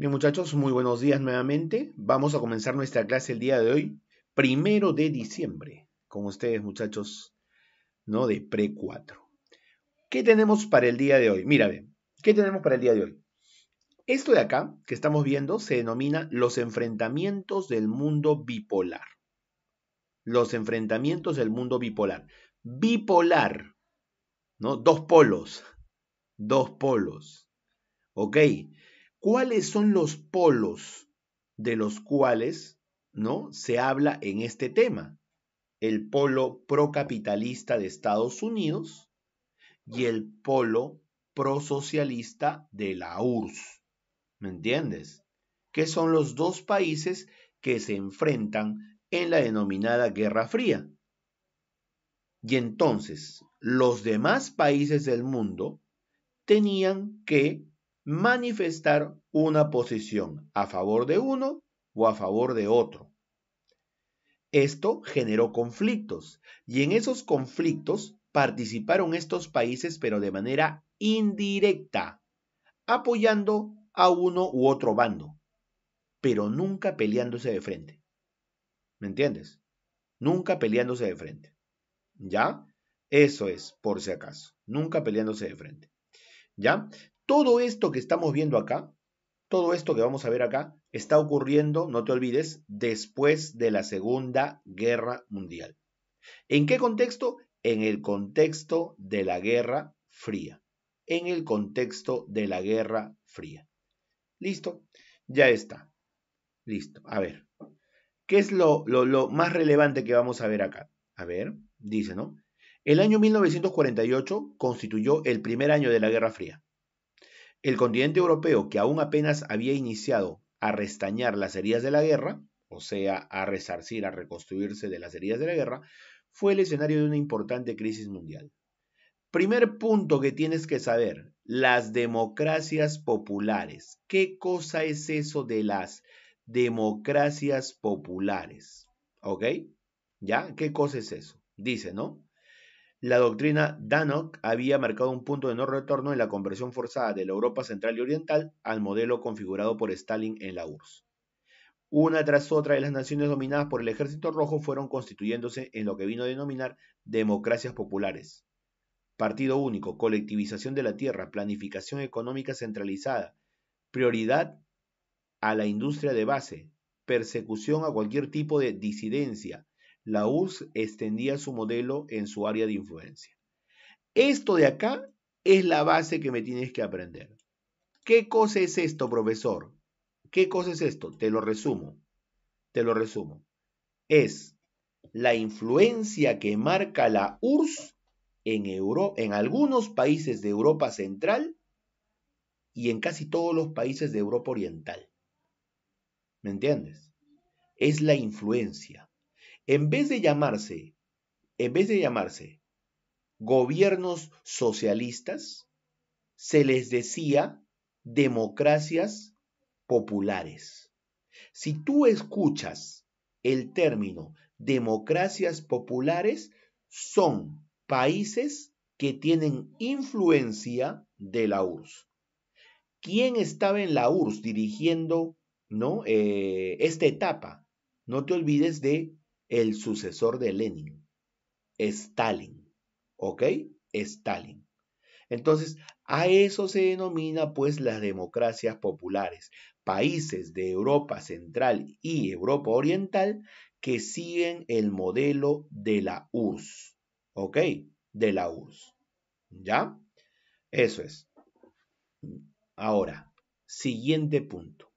Bien muchachos, muy buenos días nuevamente. Vamos a comenzar nuestra clase el día de hoy, primero de diciembre, con ustedes muchachos, ¿no? De pre 4. ¿Qué tenemos para el día de hoy? Mira, bien, ¿qué tenemos para el día de hoy? Esto de acá que estamos viendo se denomina los enfrentamientos del mundo bipolar. Los enfrentamientos del mundo bipolar. Bipolar, ¿no? Dos polos. Dos polos. ¿Ok? ¿Cuáles son los polos de los cuales ¿no? se habla en este tema? El polo procapitalista de Estados Unidos y el polo prosocialista de la URSS. ¿Me entiendes? Que son los dos países que se enfrentan en la denominada Guerra Fría. Y entonces, los demás países del mundo tenían que manifestar una posición a favor de uno o a favor de otro. Esto generó conflictos y en esos conflictos participaron estos países pero de manera indirecta, apoyando a uno u otro bando, pero nunca peleándose de frente. ¿Me entiendes? Nunca peleándose de frente. ¿Ya? Eso es, por si acaso. Nunca peleándose de frente. ¿Ya? Todo esto que estamos viendo acá, todo esto que vamos a ver acá, está ocurriendo, no te olvides, después de la Segunda Guerra Mundial. ¿En qué contexto? En el contexto de la Guerra Fría. En el contexto de la Guerra Fría. ¿Listo? Ya está. Listo. A ver. ¿Qué es lo, más relevante que vamos a ver acá? A ver, dice, ¿no? El año 1948 constituyó el primer año de la Guerra Fría. El continente europeo, que aún apenas había iniciado a restañar las heridas de la guerra, o sea, a resarcir, a reconstruirse de las heridas de la guerra, fue el escenario de una importante crisis mundial. Primer punto que tienes que saber, las democracias populares. ¿Qué cosa es eso de las democracias populares? ¿Ok? ¿Ya? ¿Qué cosa es eso? Dice, ¿no? La doctrina Danok había marcado un punto de no retorno en la conversión forzada de la Europa Central y Oriental al modelo configurado por Stalin en la URSS. Una tras otra de las naciones dominadas por el Ejército Rojo fueron constituyéndose en lo que vino a denominar democracias populares. Partido único, colectivización de la tierra, planificación económica centralizada, prioridad a la industria de base, persecución a cualquier tipo de disidencia, la URSS extendía su modelo en su área de influencia. Esto de acá es la base que me tienes que aprender. ¿Qué cosa es esto, profesor? ¿Qué cosa es esto? Te lo resumo. Te lo resumo. Es la influencia que marca la URSS en, en algunos países de Europa Central y en casi todos los países de Europa Oriental. ¿Me entiendes? Es la influencia en vez de llamarse, en vez de llamarse gobiernos socialistas, se les decía democracias populares. Si tú escuchas el término democracias populares, son países que tienen influencia de la URSS. ¿Quién estaba en la URSS dirigiendo ¿no? Eh, esta etapa? No te olvides de el sucesor de Lenin, Stalin. ¿Ok? Stalin. Entonces, a eso se denomina pues las democracias populares, países de Europa Central y Europa Oriental que siguen el modelo de la URSS. ¿Ok? De la URSS. ¿Ya? Eso es. Ahora, siguiente punto.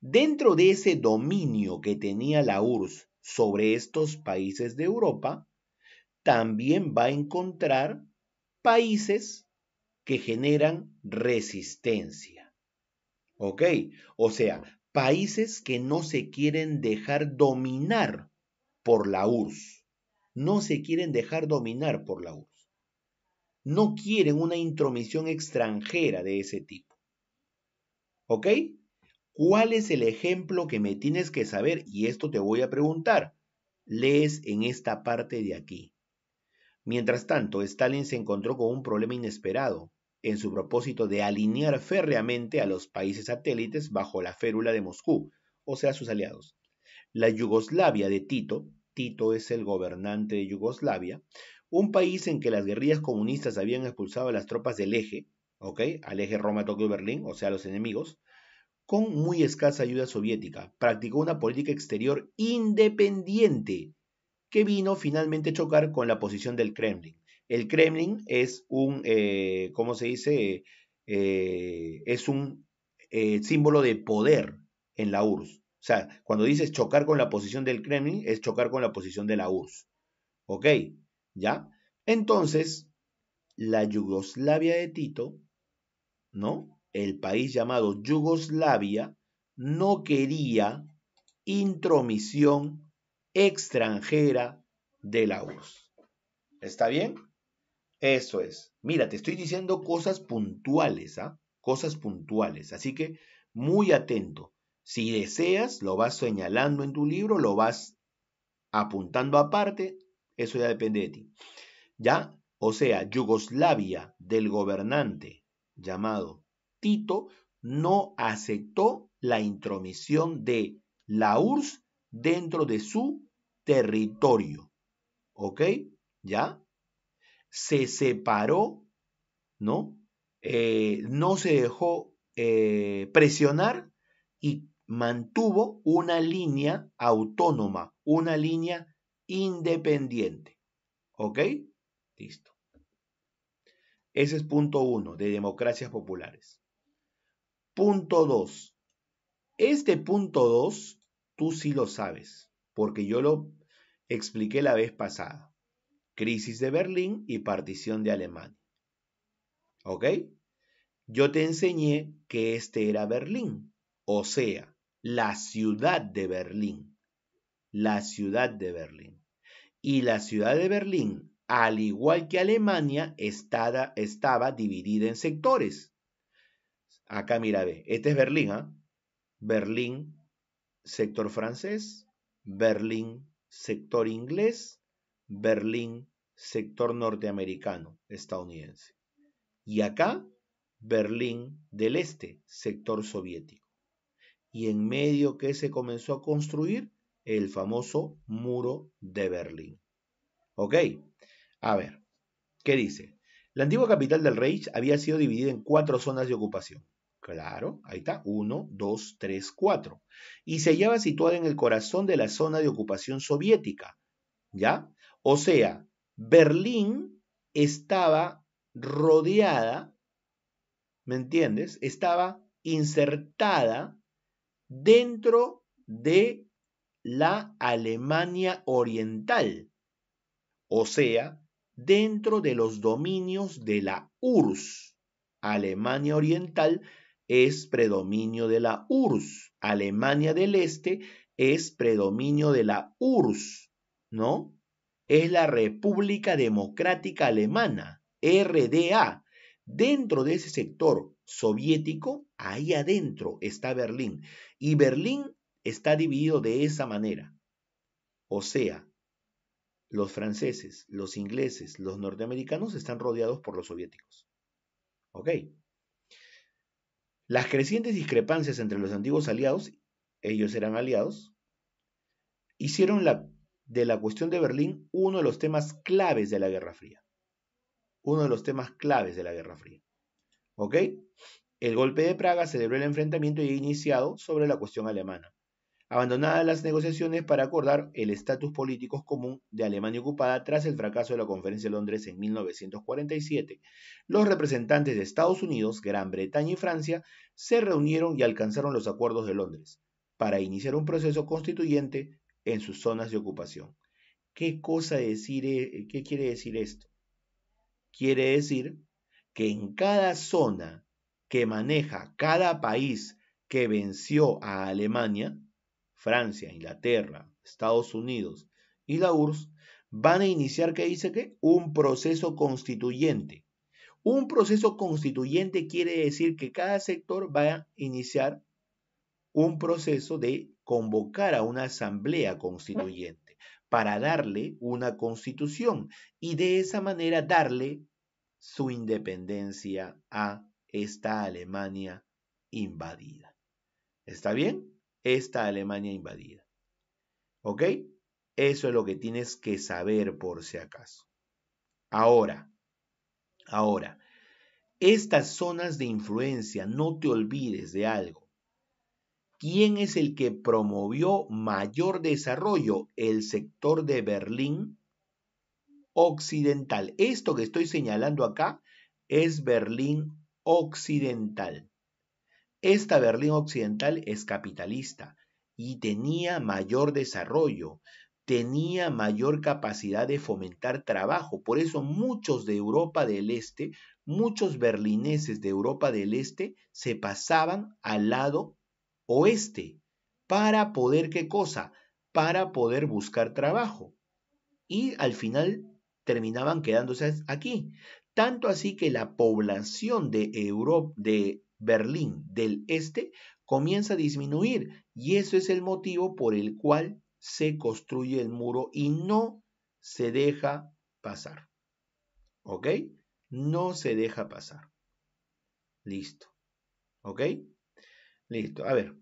Dentro de ese dominio que tenía la URSS sobre estos países de Europa, también va a encontrar países que generan resistencia. ¿Ok? O sea, países que no se quieren dejar dominar por la URSS. No se quieren dejar dominar por la URSS. No quieren una intromisión extranjera de ese tipo. ¿Ok? ¿Cuál es el ejemplo que me tienes que saber? Y esto te voy a preguntar. Lees en esta parte de aquí. Mientras tanto, Stalin se encontró con un problema inesperado en su propósito de alinear férreamente a los países satélites bajo la férula de Moscú, o sea, sus aliados. La Yugoslavia de Tito, Tito es el gobernante de Yugoslavia, un país en que las guerrillas comunistas habían expulsado a las tropas del eje, ¿ok? Al eje Roma, Tokio, Berlín, o sea, los enemigos, con muy escasa ayuda soviética, practicó una política exterior independiente que vino finalmente a chocar con la posición del Kremlin. El Kremlin es un, eh, ¿cómo se dice? Eh, es un eh, símbolo de poder en la URSS. O sea, cuando dices chocar con la posición del Kremlin, es chocar con la posición de la URSS. ¿Ok? ¿Ya? Entonces, la Yugoslavia de Tito, ¿no? el país llamado Yugoslavia no quería intromisión extranjera de la URSS. ¿Está bien? Eso es. Mira, te estoy diciendo cosas puntuales, ¿ah? Cosas puntuales. Así que muy atento. Si deseas, lo vas señalando en tu libro, lo vas apuntando aparte, eso ya depende de ti. ¿Ya? O sea, Yugoslavia del gobernante llamado no aceptó la intromisión de la URSS dentro de su territorio. ¿Ok? ¿Ya? Se separó, ¿no? Eh, no se dejó eh, presionar y mantuvo una línea autónoma, una línea independiente. ¿Ok? Listo. Ese es punto uno de democracias populares. Punto 2. Este punto 2 tú sí lo sabes, porque yo lo expliqué la vez pasada. Crisis de Berlín y partición de Alemania. ¿Ok? Yo te enseñé que este era Berlín, o sea, la ciudad de Berlín. La ciudad de Berlín. Y la ciudad de Berlín, al igual que Alemania, estaba, estaba dividida en sectores. Acá mira, ve, este es Berlín, ¿ah? Berlín, sector francés, Berlín, sector inglés, Berlín, sector norteamericano, estadounidense. Y acá, Berlín del Este, sector soviético. Y en medio que se comenzó a construir el famoso muro de Berlín. ¿Ok? A ver, ¿qué dice? La antigua capital del Reich había sido dividida en cuatro zonas de ocupación. Claro, ahí está. 1, 2, 3, 4. Y se hallaba situada en el corazón de la zona de ocupación soviética. ¿Ya? O sea, Berlín estaba rodeada, ¿me entiendes? Estaba insertada dentro de la Alemania Oriental. O sea, dentro de los dominios de la URSS, Alemania Oriental, es predominio de la URSS. Alemania del Este es predominio de la URSS, ¿no? Es la República Democrática Alemana, RDA. Dentro de ese sector soviético, ahí adentro está Berlín. Y Berlín está dividido de esa manera. O sea, los franceses, los ingleses, los norteamericanos están rodeados por los soviéticos. ¿Ok? Las crecientes discrepancias entre los antiguos aliados, ellos eran aliados, hicieron la, de la cuestión de Berlín uno de los temas claves de la Guerra Fría. Uno de los temas claves de la Guerra Fría. ¿Ok? El golpe de Praga celebró el enfrentamiento ya iniciado sobre la cuestión alemana abandonadas las negociaciones para acordar el estatus político común de Alemania ocupada tras el fracaso de la Conferencia de Londres en 1947. Los representantes de Estados Unidos, Gran Bretaña y Francia se reunieron y alcanzaron los acuerdos de Londres para iniciar un proceso constituyente en sus zonas de ocupación. ¿Qué cosa decir, eh, qué quiere decir esto? Quiere decir que en cada zona que maneja cada país que venció a Alemania, Francia, Inglaterra, Estados Unidos y la URSS van a iniciar, ¿qué dice qué? Un proceso constituyente. Un proceso constituyente quiere decir que cada sector va a iniciar un proceso de convocar a una asamblea constituyente para darle una constitución y de esa manera darle su independencia a esta Alemania invadida. ¿Está bien? esta Alemania invadida. ¿Ok? Eso es lo que tienes que saber por si acaso. Ahora, ahora, estas zonas de influencia, no te olvides de algo. ¿Quién es el que promovió mayor desarrollo? El sector de Berlín Occidental. Esto que estoy señalando acá es Berlín Occidental. Esta Berlín Occidental es capitalista y tenía mayor desarrollo, tenía mayor capacidad de fomentar trabajo. Por eso muchos de Europa del Este, muchos berlineses de Europa del Este se pasaban al lado oeste. ¿Para poder qué cosa? Para poder buscar trabajo. Y al final terminaban quedándose aquí. Tanto así que la población de, Europa, de Berlín del Este comienza a disminuir y eso es el motivo por el cual se construye el muro y no se deja pasar. ¿Ok? No se deja pasar. Listo. ¿Ok? Listo. A ver,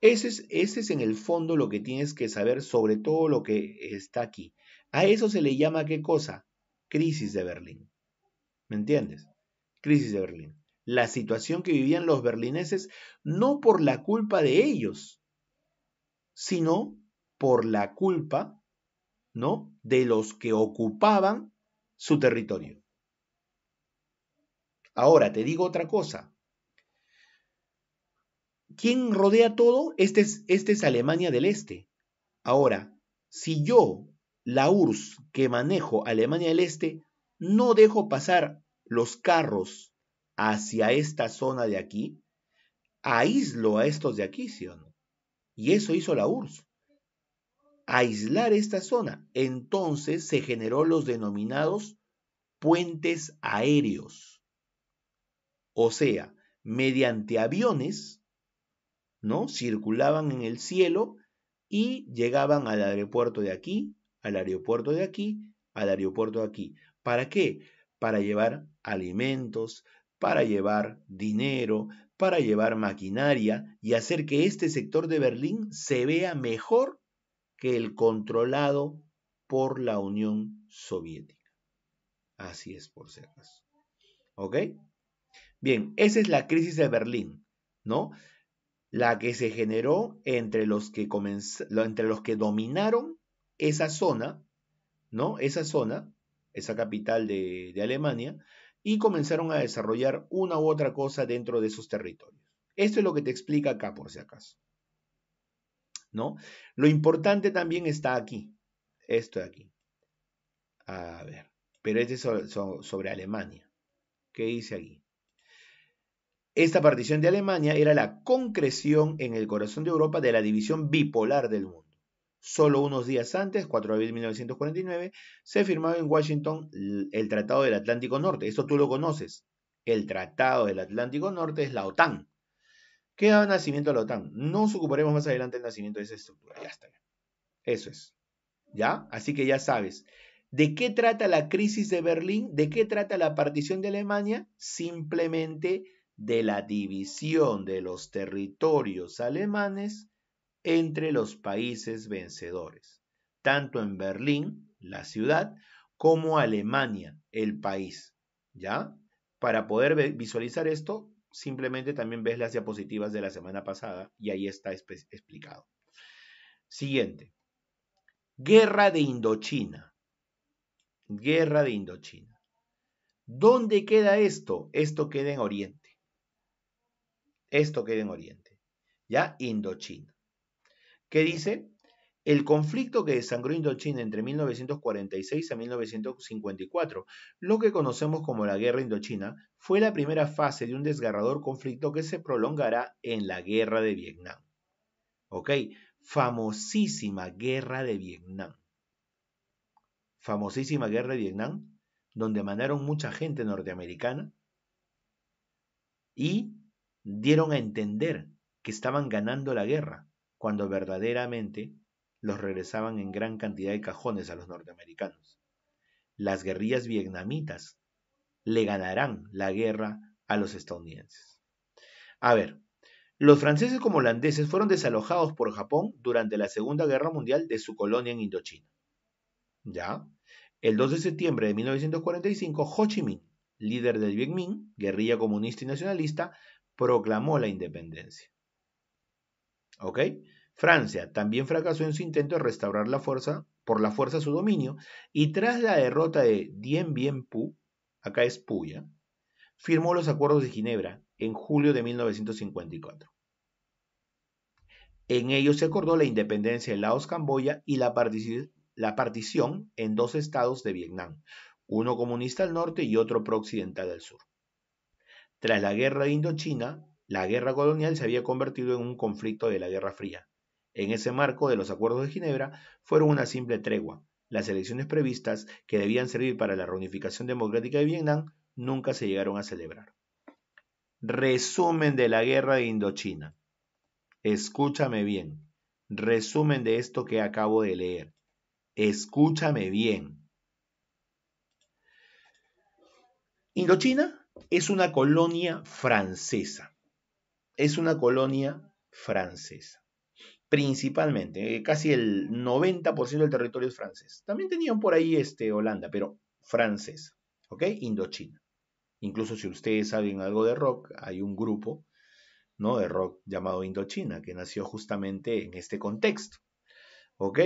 ese es, ese es en el fondo lo que tienes que saber sobre todo lo que está aquí. A eso se le llama qué cosa? Crisis de Berlín. ¿Me entiendes? Crisis de Berlín la situación que vivían los berlineses no por la culpa de ellos, sino por la culpa, ¿no?, de los que ocupaban su territorio. Ahora, te digo otra cosa. ¿Quién rodea todo? Este es, este es Alemania del Este. Ahora, si yo, la URSS, que manejo Alemania del Este, no dejo pasar los carros hacia esta zona de aquí, aíslo a estos de aquí, ¿sí o no? Y eso hizo la URSS. Aislar esta zona. Entonces se generó los denominados puentes aéreos. O sea, mediante aviones, ¿no? Circulaban en el cielo y llegaban al aeropuerto de aquí, al aeropuerto de aquí, al aeropuerto de aquí. ¿Para qué? Para llevar alimentos, para llevar dinero, para llevar maquinaria y hacer que este sector de Berlín se vea mejor que el controlado por la Unión Soviética. Así es, por si ¿Ok? Bien, esa es la crisis de Berlín, ¿no? La que se generó entre los que, entre los que dominaron esa zona, ¿no? Esa zona, esa capital de Alemania, y comenzaron a desarrollar una u otra cosa dentro de esos territorios. Esto es lo que te explica acá, por si acaso. ¿No? Lo importante también está aquí. Esto de aquí. A ver. Pero este es sobre, sobre Alemania. ¿Qué dice aquí? Esta partición de Alemania era la concreción en el corazón de Europa de la división bipolar del mundo. Solo unos días antes, 4 de abril de 1949, se firmaba en Washington el Tratado del Atlántico Norte. Eso tú lo conoces. El Tratado del Atlántico Norte es la OTAN. ¿Qué da nacimiento a la OTAN? Nos ocuparemos más adelante del nacimiento de esa estructura. Ya está. Eso es. ¿Ya? Así que ya sabes. ¿De qué trata la crisis de Berlín? ¿De qué trata la partición de Alemania? Simplemente de la división de los territorios alemanes entre los países vencedores, tanto en Berlín, la ciudad, como Alemania, el país. ¿Ya? Para poder visualizar esto, simplemente también ves las diapositivas de la semana pasada y ahí está explicado. Siguiente. Guerra de Indochina. Guerra de Indochina. ¿Dónde queda esto? Esto queda en Oriente. Esto queda en Oriente. ¿Ya? Indochina que dice, el conflicto que desangró Indochina entre 1946 a 1954, lo que conocemos como la Guerra Indochina, fue la primera fase de un desgarrador conflicto que se prolongará en la Guerra de Vietnam. ¿Ok? Famosísima Guerra de Vietnam. Famosísima Guerra de Vietnam, donde mandaron mucha gente norteamericana y dieron a entender que estaban ganando la guerra cuando verdaderamente los regresaban en gran cantidad de cajones a los norteamericanos. Las guerrillas vietnamitas le ganarán la guerra a los estadounidenses. A ver, los franceses como holandeses fueron desalojados por Japón durante la Segunda Guerra Mundial de su colonia en Indochina. ¿Ya? El 2 de septiembre de 1945, Ho Chi Minh, líder del Viet Minh, guerrilla comunista y nacionalista, proclamó la independencia. Francia también fracasó en su intento de restaurar la fuerza, por la fuerza su dominio y tras la derrota de Dien Bien Phu, acá es Puya, firmó los acuerdos de Ginebra en julio de 1954. En ellos se acordó la independencia de Laos, Camboya y la, la partición en dos estados de Vietnam, uno comunista al norte y otro prooccidental al sur. Tras la guerra de Indochina, la guerra colonial se había convertido en un conflicto de la Guerra Fría. En ese marco de los acuerdos de Ginebra fueron una simple tregua. Las elecciones previstas, que debían servir para la reunificación democrática de Vietnam, nunca se llegaron a celebrar. Resumen de la guerra de Indochina. Escúchame bien. Resumen de esto que acabo de leer. Escúchame bien. Indochina es una colonia francesa es una colonia francesa. Principalmente, eh, casi el 90% del territorio es francés. También tenían por ahí este, Holanda, pero francés, ¿Ok? Indochina. Incluso si ustedes saben algo de rock, hay un grupo ¿no? de rock llamado Indochina, que nació justamente en este contexto. ¿Ok?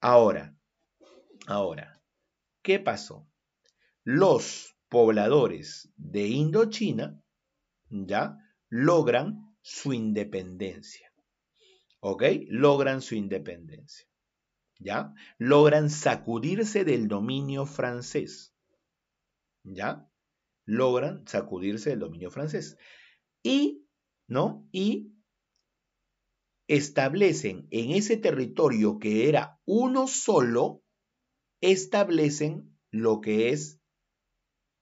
Ahora, ahora, ¿qué pasó? Los pobladores de Indochina, ¿ya? logran su independencia. ¿Ok? Logran su independencia. ¿Ya? Logran sacudirse del dominio francés. ¿Ya? Logran sacudirse del dominio francés. Y, ¿no? Y establecen en ese territorio que era uno solo, establecen lo que es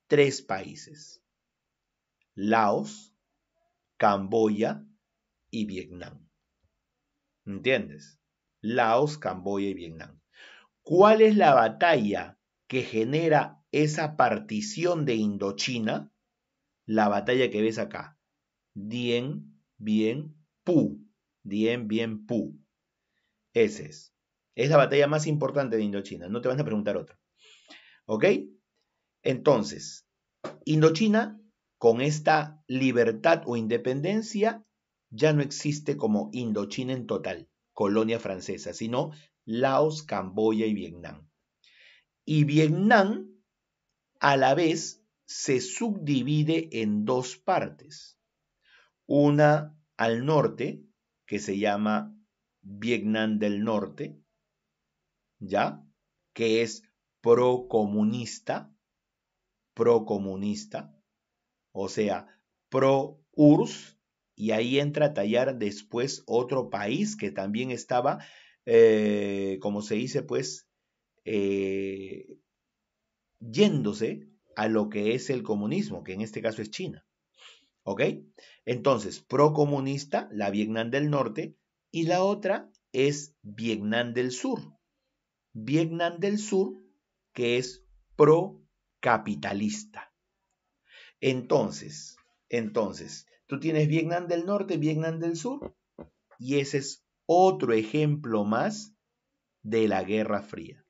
tres países. Laos, Camboya y Vietnam. ¿Entiendes? Laos, Camboya y Vietnam. ¿Cuál es la batalla que genera esa partición de Indochina? La batalla que ves acá. Dien Bien Pu. Dien Bien Pu. Ese es. Es la batalla más importante de Indochina. No te van a preguntar otra. ¿Ok? Entonces, Indochina con esta libertad o independencia ya no existe como Indochina en total, colonia francesa, sino Laos, Camboya y Vietnam. Y Vietnam a la vez se subdivide en dos partes. Una al norte, que se llama Vietnam del Norte, ¿ya? Que es procomunista, procomunista, o sea, pro URSS, y ahí entra a tallar después otro país que también estaba, eh, como se dice, pues, eh, yéndose a lo que es el comunismo, que en este caso es China. ¿Ok? Entonces, pro-comunista, la Vietnam del Norte, y la otra es Vietnam del Sur. Vietnam del Sur, que es pro-capitalista. Entonces, entonces, tú tienes Vietnam del Norte, Vietnam del Sur, y ese es otro ejemplo más de la Guerra Fría.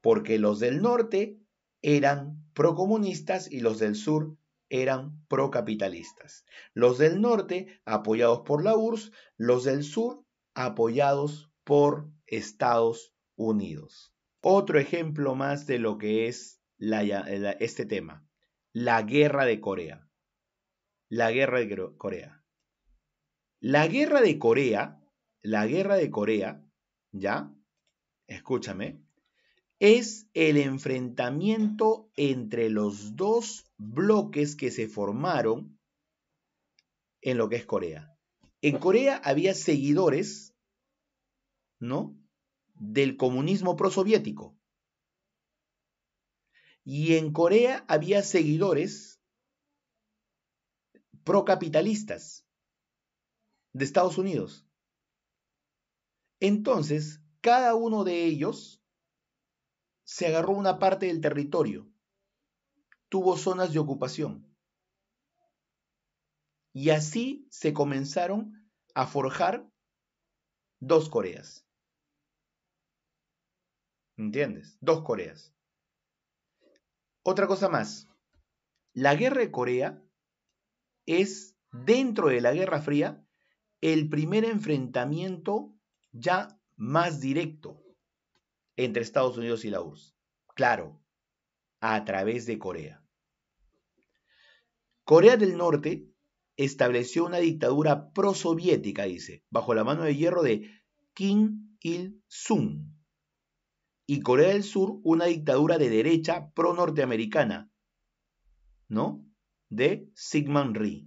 Porque los del norte eran procomunistas y los del sur eran procapitalistas. Los del norte apoyados por la URSS, los del sur apoyados por Estados Unidos. Otro ejemplo más de lo que es este tema la guerra de Corea. La guerra de Corea. La guerra de Corea, la guerra de Corea, ¿ya? Escúchame, es el enfrentamiento entre los dos bloques que se formaron en lo que es Corea. En Corea había seguidores, ¿no? Del comunismo prosoviético. Y en Corea había seguidores procapitalistas de Estados Unidos. Entonces, cada uno de ellos se agarró una parte del territorio, tuvo zonas de ocupación. Y así se comenzaron a forjar dos Coreas. ¿Entiendes? Dos Coreas. Otra cosa más. La guerra de Corea es, dentro de la Guerra Fría, el primer enfrentamiento ya más directo entre Estados Unidos y la URSS. Claro, a través de Corea. Corea del Norte estableció una dictadura prosoviética, dice, bajo la mano de hierro de Kim Il-sung, y Corea del Sur una dictadura de derecha pro-norteamericana, ¿no? De Sigmund Rhee.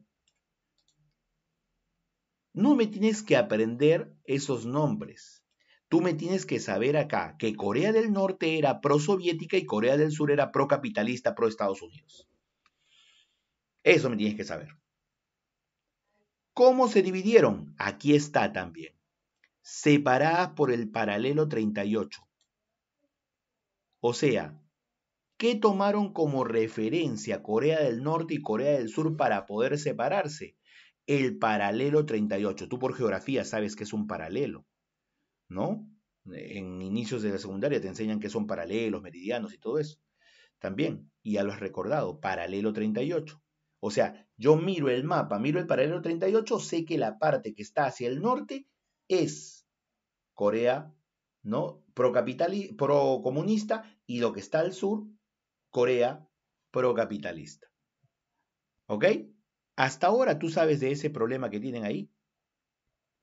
No me tienes que aprender esos nombres. Tú me tienes que saber acá que Corea del Norte era pro-soviética y Corea del Sur era pro-capitalista, pro-Estados Unidos. Eso me tienes que saber. ¿Cómo se dividieron? Aquí está también. Separadas por el paralelo 38. O sea, ¿qué tomaron como referencia Corea del Norte y Corea del Sur para poder separarse? El paralelo 38. Tú por geografía sabes que es un paralelo, ¿no? En inicios de la secundaria te enseñan que son paralelos, meridianos y todo eso. También, y ya lo has recordado, paralelo 38. O sea, yo miro el mapa, miro el paralelo 38, sé que la parte que está hacia el norte es Corea ¿no? procomunista y lo que está al sur, Corea procapitalista. ¿Ok? Hasta ahora tú sabes de ese problema que tienen ahí.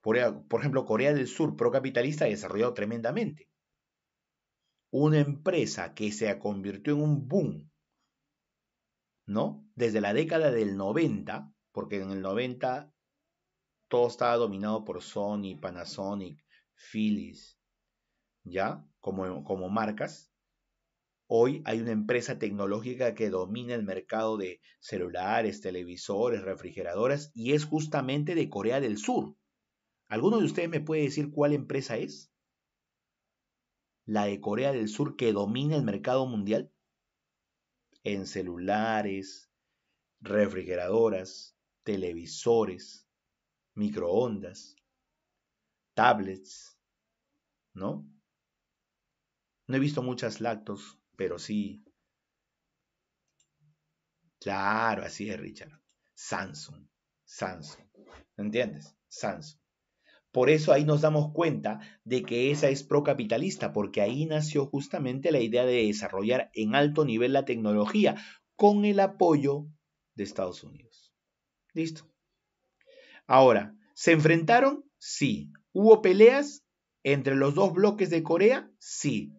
Por, ejemplo, Corea del Sur procapitalista ha desarrollado tremendamente. Una empresa que se convirtió en un boom, ¿no? Desde la década del 90, porque en el 90 todo estaba dominado por Sony, Panasonic, Philips, ¿ya? Como, como marcas. Hoy hay una empresa tecnológica que domina el mercado de celulares, televisores, refrigeradoras y es justamente de Corea del Sur. ¿Alguno de ustedes me puede decir cuál empresa es? La de Corea del Sur que domina el mercado mundial en celulares, refrigeradoras, televisores, microondas, tablets, ¿no? No he visto muchas lactos, pero sí. Claro, así es, Richard. Samsung. Samsung. ¿Entiendes? Samsung. Por eso ahí nos damos cuenta de que esa es procapitalista, porque ahí nació justamente la idea de desarrollar en alto nivel la tecnología con el apoyo de Estados Unidos. Listo. Ahora, ¿se enfrentaron? Sí. ¿Hubo peleas entre los dos bloques de Corea? Sí.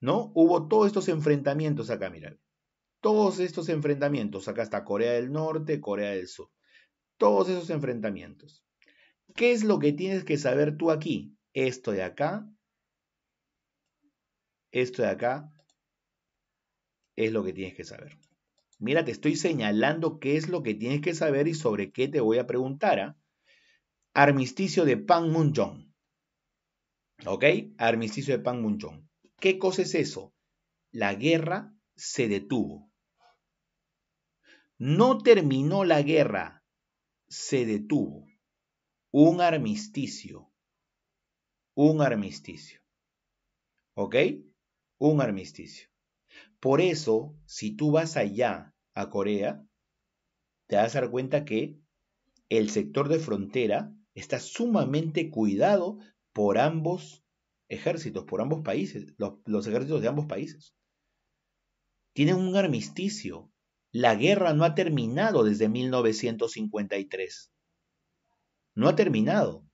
¿no? Hubo todos estos enfrentamientos acá, mira. Todos estos enfrentamientos, acá está Corea del Norte, Corea del Sur. Todos esos enfrentamientos. ¿Qué es lo que tienes que saber tú aquí? Esto de acá, esto de acá, es lo que tienes que saber. Mira, te estoy señalando qué es lo que tienes que saber y sobre qué te voy a preguntar. ¿ah? Armisticio de Panmunjom. ¿Ok? Armisticio de Panmunjom. ¿Qué cosa es eso? La guerra se detuvo. No terminó la guerra, se detuvo. Un armisticio. Un armisticio. ¿Ok? Un armisticio. Por eso, si tú vas allá a Corea, te vas a dar cuenta que el sector de frontera está sumamente cuidado por ambos ejércitos por ambos países, los, ejércitos de ambos países. Tienen un armisticio. La guerra no ha terminado desde 1953. No ha terminado.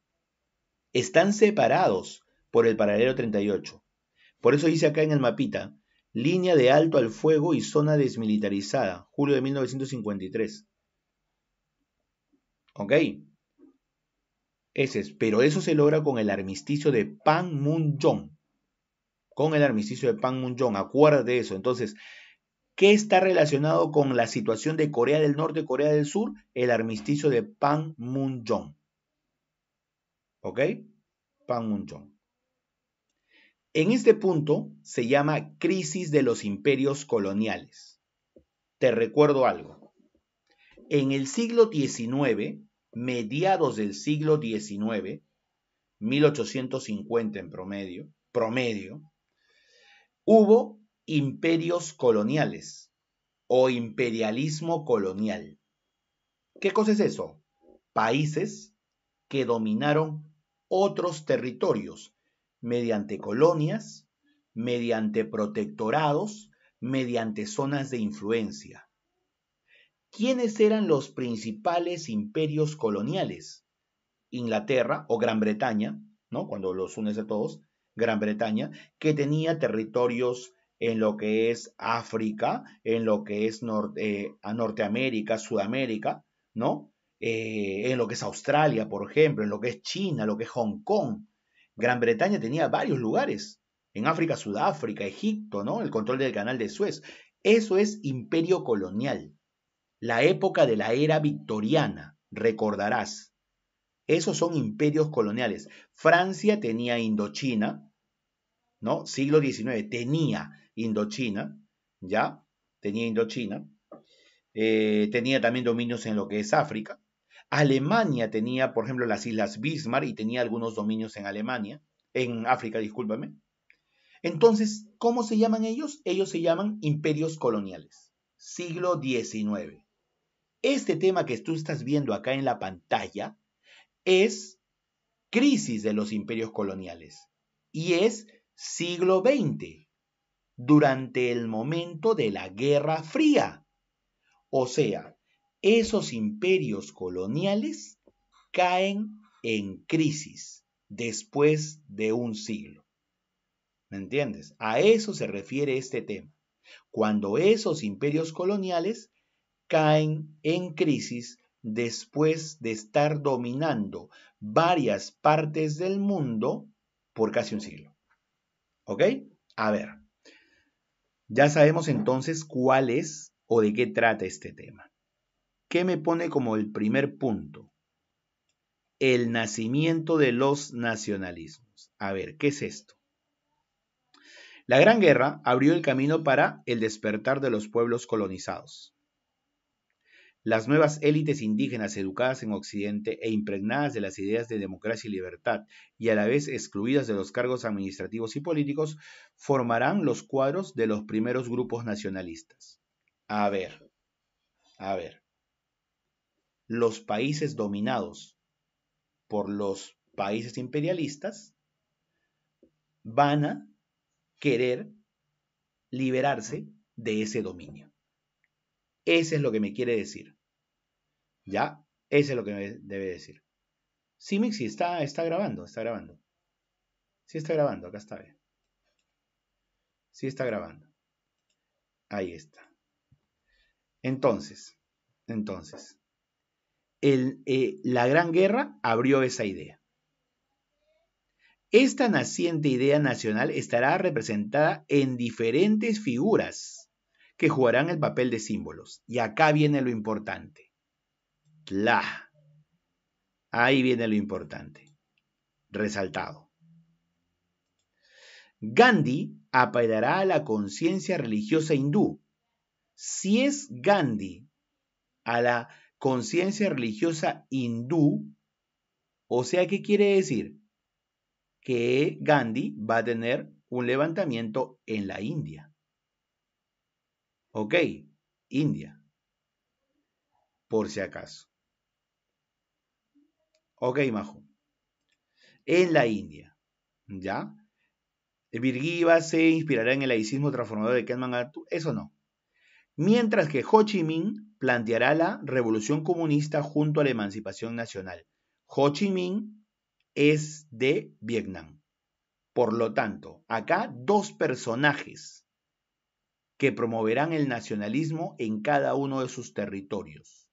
Están separados por el paralelo 38. Por eso dice acá en el mapita, línea de alto al fuego y zona desmilitarizada, julio de 1953. ¿Ok? Ese pero eso se logra con el armisticio de Panmunjom. Con el armisticio de Panmunjom, Acuerda de eso. Entonces, ¿qué está relacionado con la situación de Corea del Norte, Corea del Sur? El armisticio de Panmunjom. ¿Ok? Panmunjom. En este punto se llama crisis de los imperios coloniales. Te recuerdo algo. En el siglo XIX, mediados del siglo XIX, 1850 en promedio, promedio, hubo imperios coloniales o imperialismo colonial. ¿Qué cosa es eso? Países que dominaron otros territorios mediante colonias, mediante protectorados, mediante zonas de influencia. ¿quiénes eran los principales imperios coloniales? Inglaterra o Gran Bretaña, ¿no? Cuando los unes a todos, Gran Bretaña, que tenía territorios en lo que es África, en lo que es eh, Norteamérica, Sudamérica, ¿no? Eh, en lo que es Australia, por ejemplo, en lo que es China, lo que es Hong Kong. Gran Bretaña tenía varios lugares. En África, Sudáfrica, Egipto, ¿no? El control del canal de Suez. Eso es imperio colonial la época de la era victoriana, recordarás. Esos son imperios coloniales. Francia tenía Indochina, ¿no? Siglo XIX tenía Indochina, ¿ya? Tenía Indochina. Eh, tenía también dominios en lo que es África. Alemania tenía, por ejemplo, las Islas Bismarck y tenía algunos dominios en Alemania, en África, discúlpame. Entonces, ¿cómo se llaman ellos? Ellos se llaman imperios coloniales, siglo XIX. Este tema que tú estás viendo acá en la pantalla es crisis de los imperios coloniales y es siglo XX, durante el momento de la Guerra Fría. O sea, esos imperios coloniales caen en crisis después de un siglo. ¿Me entiendes? A eso se refiere este tema. Cuando esos imperios coloniales caen en crisis después de estar dominando varias partes del mundo por casi un siglo. ¿Ok? A ver, ya sabemos entonces cuál es o de qué trata este tema. ¿Qué me pone como el primer punto? El nacimiento de los nacionalismos. A ver, ¿qué es esto? La Gran Guerra abrió el camino para el despertar de los pueblos colonizados. Las nuevas élites indígenas educadas en Occidente e impregnadas de las ideas de democracia y libertad, y a la vez excluidas de los cargos administrativos y políticos, formarán los cuadros de los primeros grupos nacionalistas. A ver, a ver. Los países dominados por los países imperialistas van a querer liberarse de ese dominio. Eso es lo que me quiere decir. ¿Ya? Eso es lo que me debe decir. Sí, Mixi, está, está grabando, está grabando. Sí está grabando, acá está. Bien. Sí está grabando. Ahí está. Entonces, entonces, eh, la Gran Guerra abrió esa idea. Esta naciente idea nacional estará representada en diferentes figuras que jugarán el papel de símbolos. Y acá viene lo importante. Ahí viene lo importante. Resaltado. Gandhi apelará a la conciencia religiosa hindú. Si es Gandhi a la conciencia religiosa hindú, o sea, ¿qué quiere decir? Que Gandhi va a tener un levantamiento en la India. Ok, India. Por si acaso. Ok, Majo. En la India, ¿ya? Virgiva se inspirará en el laicismo transformador de Artu, eso no. Mientras que Ho Chi Minh planteará la revolución comunista junto a la emancipación nacional. Ho Chi Minh es de Vietnam. Por lo tanto, acá dos personajes que promoverán el nacionalismo en cada uno de sus territorios.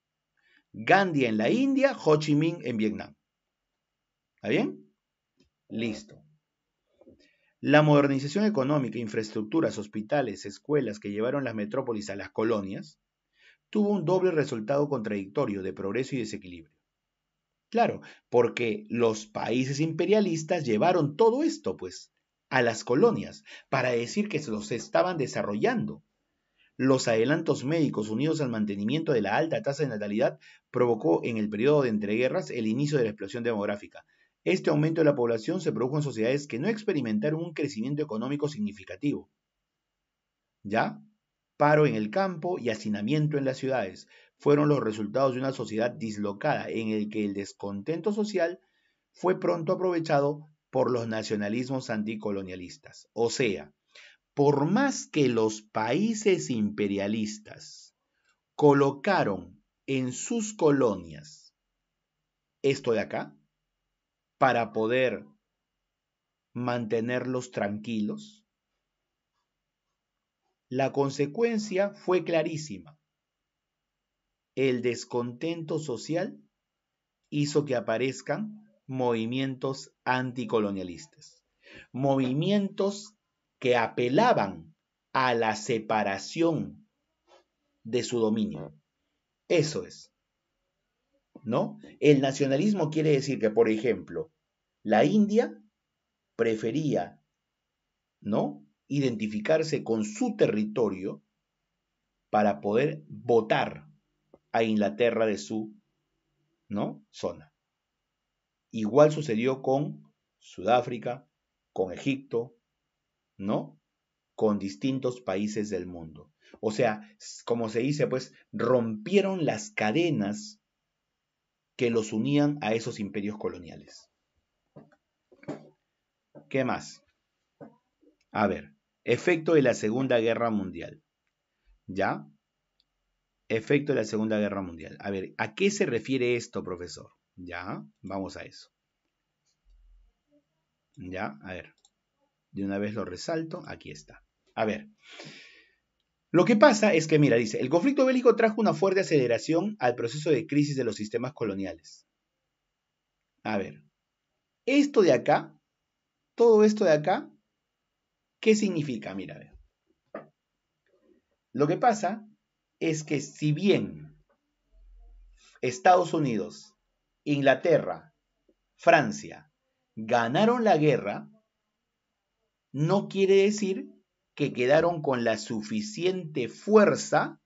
Gandhi en la India, Ho Chi Minh en Vietnam. ¿Está bien? Listo. La modernización económica, infraestructuras, hospitales, escuelas que llevaron las metrópolis a las colonias, tuvo un doble resultado contradictorio de progreso y desequilibrio. Claro, porque los países imperialistas llevaron todo esto, pues, a las colonias, para decir que se los estaban desarrollando. Los adelantos médicos unidos al mantenimiento de la alta tasa de natalidad provocó en el periodo de entreguerras el inicio de la explosión demográfica, este aumento de la población se produjo en sociedades que no experimentaron un crecimiento económico significativo. ¿Ya? Paro en el campo y hacinamiento en las ciudades fueron los resultados de una sociedad dislocada en el que el descontento social fue pronto aprovechado por los nacionalismos anticolonialistas. O sea, por más que los países imperialistas colocaron en sus colonias esto de acá, para poder mantenerlos tranquilos? La consecuencia fue clarísima. El descontento social hizo que aparezcan movimientos anticolonialistas, movimientos que apelaban a la separación de su dominio. Eso es. ¿no? El nacionalismo quiere decir que, por ejemplo, la India prefería, ¿no? Identificarse con su territorio para poder votar a Inglaterra de su, ¿no? Zona. Igual sucedió con Sudáfrica, con Egipto, ¿no? Con distintos países del mundo. O sea, como se dice, pues rompieron las cadenas que los unían a esos imperios coloniales. ¿Qué más? A ver, efecto de la Segunda Guerra Mundial. ¿Ya? Efecto de la Segunda Guerra Mundial. A ver, ¿a qué se refiere esto, profesor? Ya, vamos a eso. Ya, a ver. De una vez lo resalto, aquí está. A ver, lo que pasa es que, mira, dice, el conflicto bélico trajo una fuerte aceleración al proceso de crisis de los sistemas coloniales. A ver, esto de acá, todo esto de acá, ¿qué significa? Mira, Lo que pasa es que si bien Estados Unidos, Inglaterra, Francia ganaron la guerra, no quiere decir que quedaron con la suficiente fuerza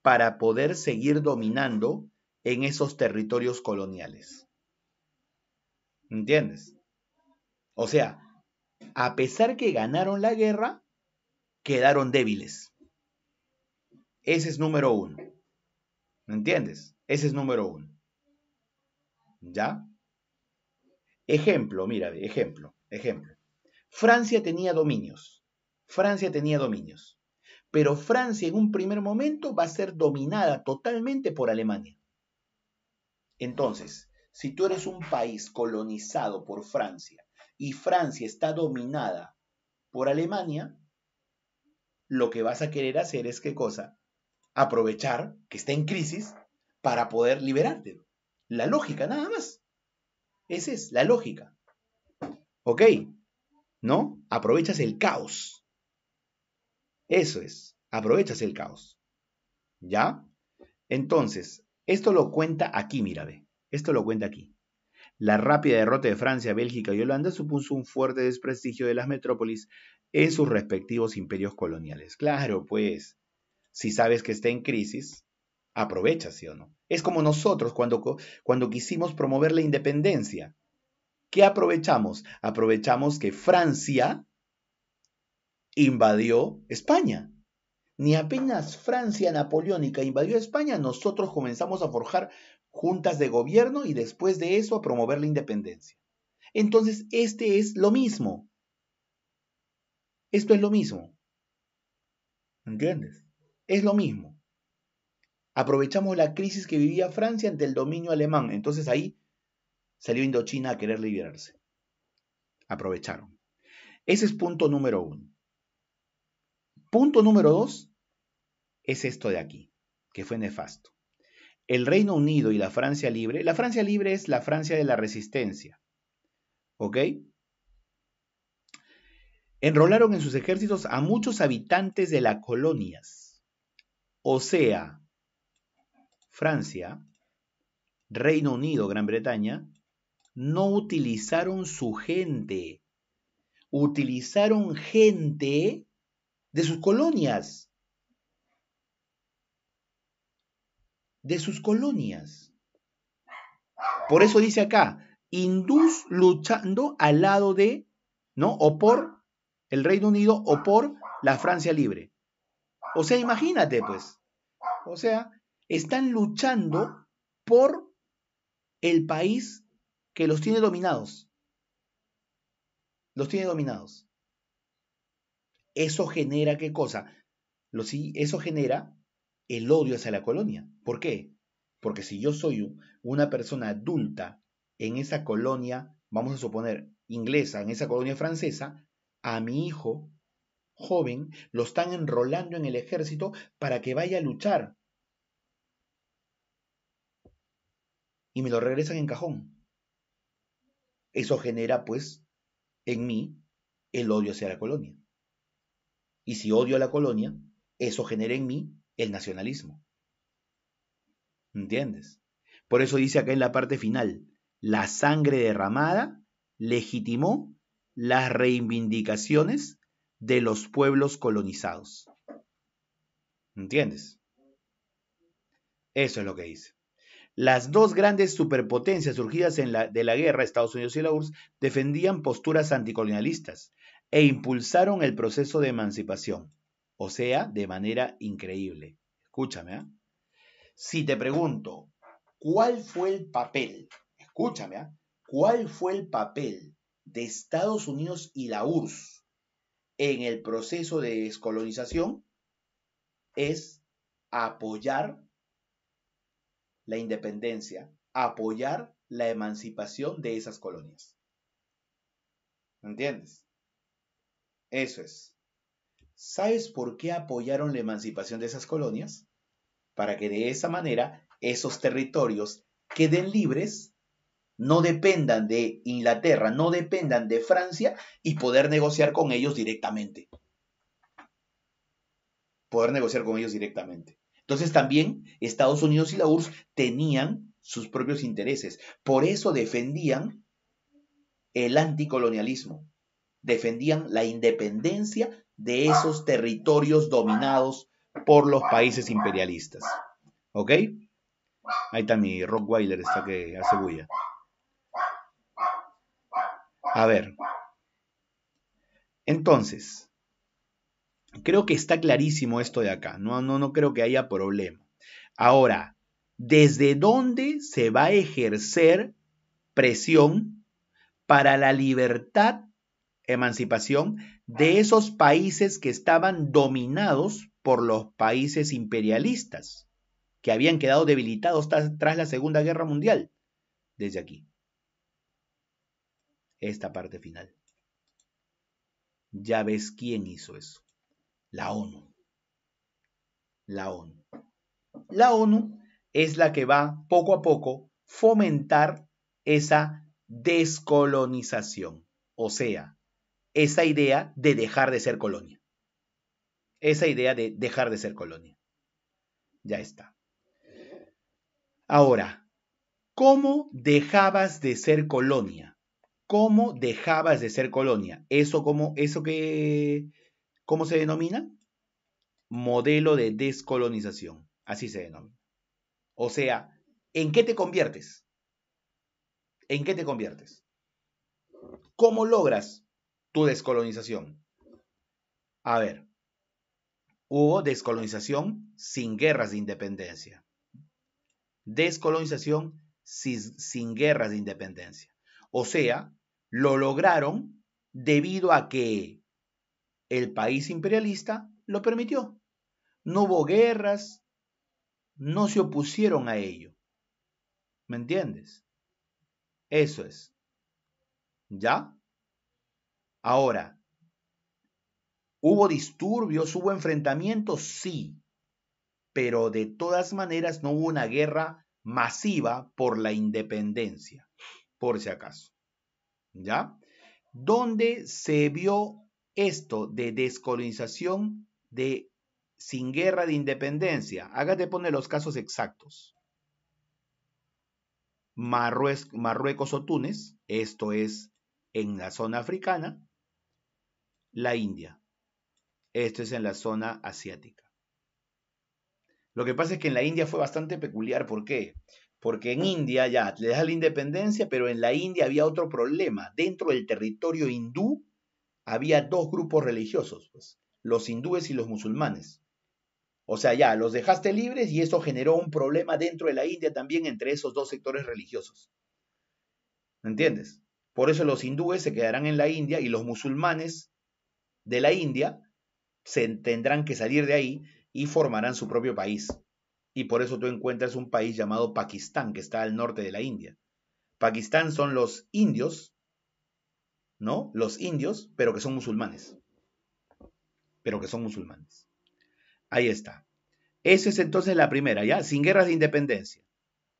para poder seguir dominando en esos territorios coloniales. ¿Entiendes? O sea, a pesar que ganaron la guerra, quedaron débiles. Ese es número uno. ¿Me entiendes? Ese es número uno. ¿Ya? Ejemplo, mira, ejemplo, ejemplo. Francia tenía dominios Francia tenía dominios, pero Francia en un primer momento va a ser dominada totalmente por Alemania. Entonces, si tú eres un país colonizado por Francia y Francia está dominada por Alemania, lo que vas a querer hacer es qué cosa? Aprovechar que está en crisis para poder liberarte. La lógica, nada más. Esa es la lógica. ¿Ok? ¿No? Aprovechas el caos eso es, aprovechas el caos. ¿Ya? Entonces, esto lo cuenta aquí, mira, ve. Esto lo cuenta aquí. La rápida derrota de Francia, Bélgica y Holanda supuso un fuerte desprestigio de las metrópolis en sus respectivos imperios coloniales. Claro, pues, si sabes que está en crisis, aprovechas, ¿sí o no? Es como nosotros cuando, cuando quisimos promover la independencia. ¿Qué aprovechamos? Aprovechamos que Francia invadió España. Ni apenas Francia napoleónica invadió España, nosotros comenzamos a forjar juntas de gobierno y después de eso a promover la independencia. Entonces, este es lo mismo. Esto es lo mismo. ¿Entiendes? Es lo mismo. Aprovechamos la crisis que vivía Francia ante el dominio alemán. Entonces ahí salió Indochina a querer liberarse. Aprovecharon. Ese es punto número uno. Punto número dos es esto de aquí, que fue nefasto. El Reino Unido y la Francia Libre, la Francia Libre es la Francia de la Resistencia, ¿ok? Enrolaron en sus ejércitos a muchos habitantes de las colonias, o sea, Francia, Reino Unido, Gran Bretaña, no utilizaron su gente, utilizaron gente de sus colonias. De sus colonias. Por eso dice acá, hindús luchando al lado de, ¿no? O por el Reino Unido o por la Francia libre. O sea, imagínate pues. O sea, están luchando por el país que los tiene dominados. Los tiene dominados. Eso genera qué cosa? Lo, eso genera el odio hacia la colonia. ¿Por qué? Porque si yo soy una persona adulta en esa colonia, vamos a suponer, inglesa, en esa colonia francesa, a mi hijo joven lo están enrolando en el ejército para que vaya a luchar. Y me lo regresan en cajón. Eso genera, pues, en mí el odio hacia la colonia. Y si odio a la colonia, eso genera en mí el nacionalismo. ¿Entiendes? Por eso dice acá en la parte final, la sangre derramada legitimó las reivindicaciones de los pueblos colonizados. ¿Entiendes? Eso es lo que dice. Las dos grandes superpotencias surgidas en de la guerra, Estados Unidos y la URSS, defendían posturas anticolonialistas, e impulsaron el proceso de emancipación, o sea, de manera increíble. Escúchame. ¿ah? Si te pregunto, ¿cuál fue el papel? Escúchame, ¿ah? ¿cuál fue el papel de Estados Unidos y la URSS en el proceso de descolonización? Es apoyar la independencia, apoyar la emancipación de esas colonias. ¿Entiendes? Eso es. ¿Sabes por qué apoyaron la emancipación de esas colonias? Para que de esa manera esos territorios queden libres, no dependan de Inglaterra, no dependan de Francia y poder negociar con ellos directamente. Poder negociar con ellos directamente. Entonces también Estados Unidos y la URSS tenían sus propios intereses. Por eso defendían el anticolonialismo defendían la independencia de esos territorios dominados por los países imperialistas. ¿Ok? Ahí está mi Rockweiler, está que hace bulla. A ver. Entonces, creo que está clarísimo esto de acá. No, no, no creo que haya problema. Ahora, ¿desde dónde se va a ejercer presión para la libertad emancipación de esos países que estaban dominados por los países imperialistas, que habían quedado debilitados tras la Segunda Guerra Mundial. Desde aquí. Esta parte final. Ya ves quién hizo eso. La ONU. La ONU. La ONU es la que va poco a poco fomentar esa descolonización, o sea, esa idea de dejar de ser colonia. Esa idea de dejar de ser colonia. Ya está. Ahora, ¿cómo dejabas de ser colonia? ¿Cómo dejabas de ser colonia? Eso como eso que ¿cómo se denomina? Modelo de descolonización, así se denomina. O sea, ¿en qué te conviertes? ¿En qué te conviertes? ¿Cómo logras tu descolonización. A ver, hubo descolonización sin guerras de independencia. Descolonización sin, sin guerras de independencia. O sea, lo lograron debido a que el país imperialista lo permitió. No hubo guerras, no se opusieron a ello. ¿Me entiendes? Eso es. ¿Ya? Ahora, ¿hubo disturbios? ¿Hubo enfrentamientos? Sí, pero de todas maneras no hubo una guerra masiva por la independencia, por si acaso. ¿Ya? ¿Dónde se vio esto de descolonización de sin guerra de independencia? Hágate poner los casos exactos. Marruecos o Túnez, esto es en la zona africana, la India. Esto es en la zona asiática. Lo que pasa es que en la India fue bastante peculiar. ¿Por qué? Porque en India ya le das la independencia, pero en la India había otro problema. Dentro del territorio hindú había dos grupos religiosos, pues, los hindúes y los musulmanes. O sea, ya los dejaste libres y eso generó un problema dentro de la India también entre esos dos sectores religiosos. ¿Me entiendes? Por eso los hindúes se quedarán en la India y los musulmanes de la India, se tendrán que salir de ahí y formarán su propio país. Y por eso tú encuentras un país llamado Pakistán, que está al norte de la India. Pakistán son los indios, ¿no? Los indios, pero que son musulmanes. Pero que son musulmanes. Ahí está. Esa es entonces la primera, ¿ya? Sin guerras de independencia.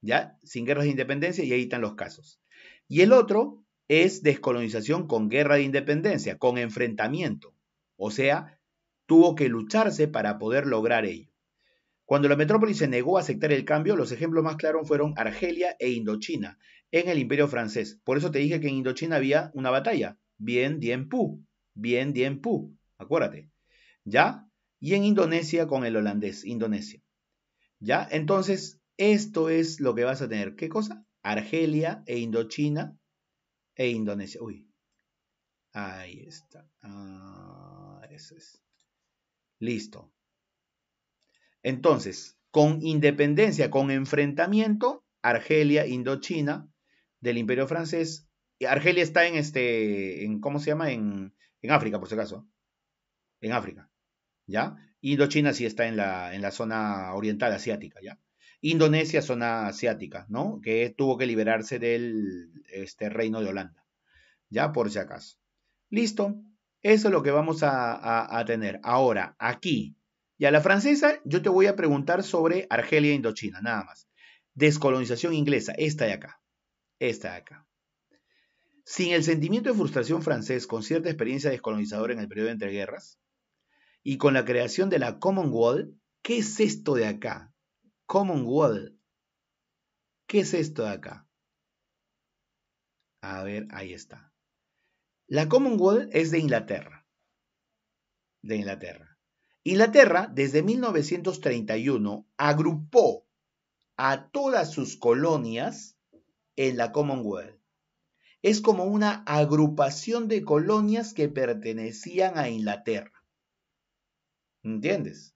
¿Ya? Sin guerras de independencia y ahí están los casos. Y el otro es descolonización con guerra de independencia, con enfrentamiento. O sea, tuvo que lucharse para poder lograr ello. Cuando la metrópolis se negó a aceptar el cambio, los ejemplos más claros fueron Argelia e Indochina, en el Imperio francés. Por eso te dije que en Indochina había una batalla. Bien bien, pu. bien bien, pu. acuérdate. ¿Ya? Y en Indonesia con el holandés, Indonesia. ¿Ya? Entonces, esto es lo que vas a tener. ¿Qué cosa? Argelia e Indochina e Indonesia. Uy. Ahí está. Ah. Listo. Entonces, con independencia, con enfrentamiento, Argelia, Indochina, del Imperio francés. Argelia está en este, en, ¿cómo se llama? En, África, por si acaso. En África, ¿ya? Indochina sí está en la, en la zona oriental asiática, ¿ya? Indonesia, zona asiática, ¿no? Que tuvo que liberarse del este, reino de Holanda, ¿ya? Por si acaso. Listo. Eso es lo que vamos a, tener. Ahora, aquí, y a la francesa, yo te voy a preguntar sobre Argelia e Indochina, nada más. Descolonización inglesa, esta de acá. Esta de acá. Sin el sentimiento de frustración francés con cierta experiencia descolonizadora en el periodo de entreguerras y con la creación de la Commonwealth, ¿qué es esto de acá? Commonwealth. ¿Qué es esto de acá? A ver, ahí está. La Commonwealth es de Inglaterra. De Inglaterra. Inglaterra, desde 1931, agrupó a todas sus colonias en la Commonwealth. Es como una agrupación de colonias que pertenecían a Inglaterra. ¿Entiendes?